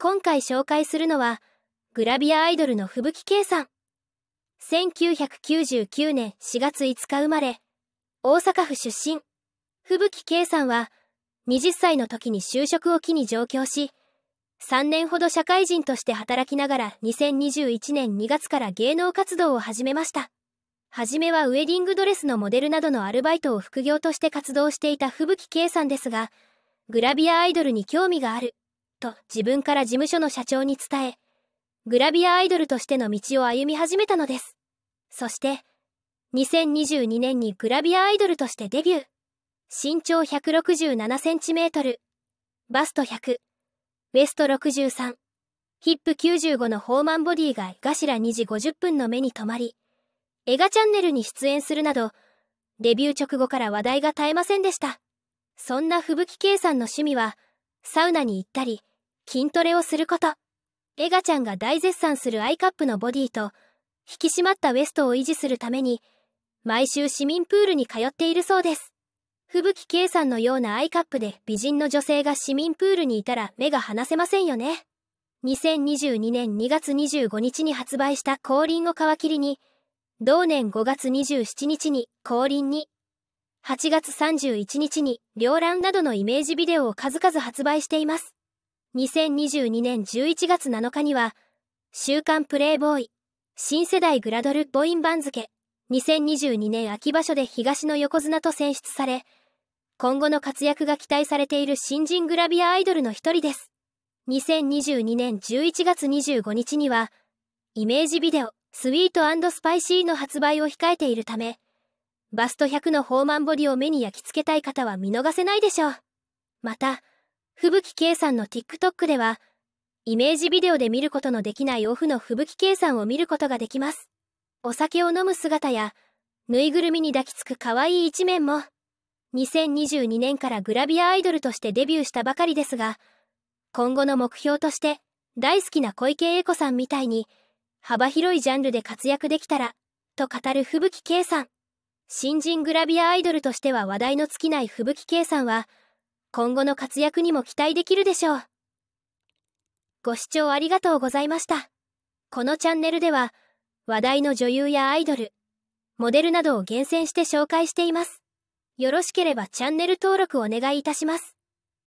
今回紹介するのは、グラビアアイドルの吹雪圭さん。1999年4月5日生まれ、大阪府出身。吹雪圭さんは、20歳の時に就職を機に上京し、3年ほど社会人として働きながら2021年2月から芸能活動を始めました。はじめはウェディングドレスのモデルなどのアルバイトを副業として活動していた吹雪圭さんですが、グラビアアイドルに興味がある。と自分から事務所の社長に伝え、グラビアアイドルとしての道を歩み始めたのです。そして、2022年にグラビアアイドルとしてデビュー。身長167センチメートル、バスト100、ウエスト63、ヒップ95のホーマンボディがラ2時50分の目に留まり、映画チャンネルに出演するなど、デビュー直後から話題が絶えませんでした。そんな吹雪圭さんの趣味は、サウナに行ったり、筋トレをすること。エガちゃんが大絶賛するアイカップのボディと、引き締まったウエストを維持するために、毎週市民プールに通っているそうです。吹雪圭さんのようなアイカップで美人の女性が市民プールにいたら目が離せませんよね。2022年2月25日に発売した降臨を皮切りに、同年5月27日に降臨に、8月31日に両欄などのイメージビデオを数々発売しています。2022年11月7日には、週刊プレイボーイ、新世代グラドルボイン番付、2022年秋場所で東の横綱と選出され、今後の活躍が期待されている新人グラビアアイドルの一人です。2022年11月25日には、イメージビデオ、スイートスパイシーの発売を控えているため、バスト100のホーマンボディを目に焼き付けたい方は見逃せないでしょう。また、吹雪圭さんの TikTok では、イメージビデオで見ることのできないオフの吹雪圭さんを見ることができます。お酒を飲む姿や、ぬいぐるみに抱きつく可愛い一面も、2022年からグラビアアイドルとしてデビューしたばかりですが、今後の目標として、大好きな小池栄子さんみたいに、幅広いジャンルで活躍できたら、と語る吹雪圭さん。新人グラビアアイドルとしては話題の尽きない吹雪圭さんは、今後の活躍にも期待できるでしょう。ご視聴ありがとうございました。このチャンネルでは、話題の女優やアイドル、モデルなどを厳選して紹介しています。よろしければチャンネル登録お願いいたします。